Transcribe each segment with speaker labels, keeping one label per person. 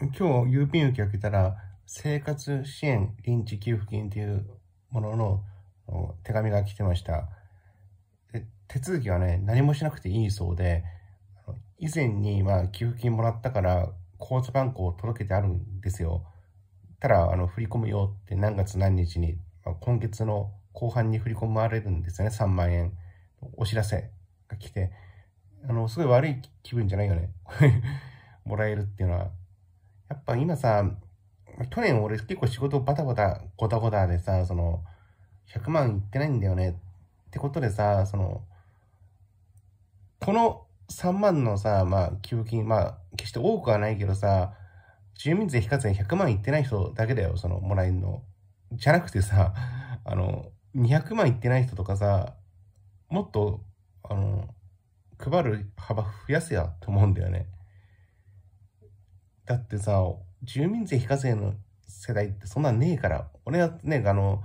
Speaker 1: 今日、郵便受け開けたら、生活支援臨時給付金というものの手紙が来てました。手続きはね、何もしなくていいそうで、以前にま給付金もらったから、口座番号を届けてあるんですよ。ただ、あの振り込むよって何月何日に、まあ、今月の後半に振り込まれるんですよね、3万円。お知らせが来て、あの、すごい悪い気分じゃないよね。もらえるっていうのは。やっぱ今さ、去年俺結構仕事バタバタ、ゴタゴタでさ、その、100万いってないんだよねってことでさ、その、この3万のさ、まあ、給付金、まあ、決して多くはないけどさ、住民税非課税100万いってない人だけだよ、その、もらえるの。じゃなくてさ、あの、200万いってない人とかさ、もっと、あの、配る幅増やせやと思うんだよね。だってさ、住民税非課税の世代ってそんなねえから、俺はね、あの、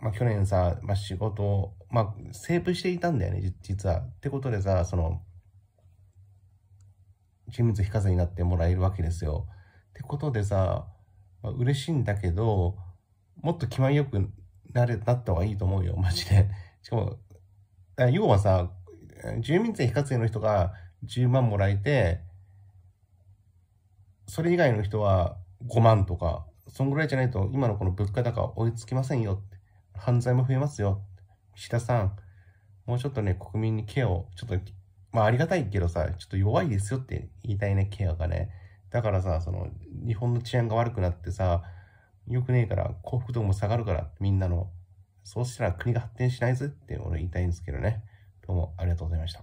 Speaker 1: まあ、去年さ、まあ、仕事を、まあ、セーブしていたんだよね、実は。ってことでさ、その、住民税非課税になってもらえるわけですよ。ってことでさ、まあ、嬉しいんだけど、もっと気前よくなれ、なった方がいいと思うよ、マジで。しかも、要はさ、住民税非課税の人が10万もらえて、それ以外の人は5万とか、そんぐらいじゃないと今のこの物価高追いつきませんよって、犯罪も増えますよって、岸田さん、もうちょっとね、国民にケアを、ちょっと、まあありがたいけどさ、ちょっと弱いですよって言いたいね、ケアがね。だからさ、その、日本の治安が悪くなってさ、良くねえから、幸福度も下がるから、みんなの。そうしたら国が発展しないぜって俺言いたいんですけどね。どうもありがとうございました。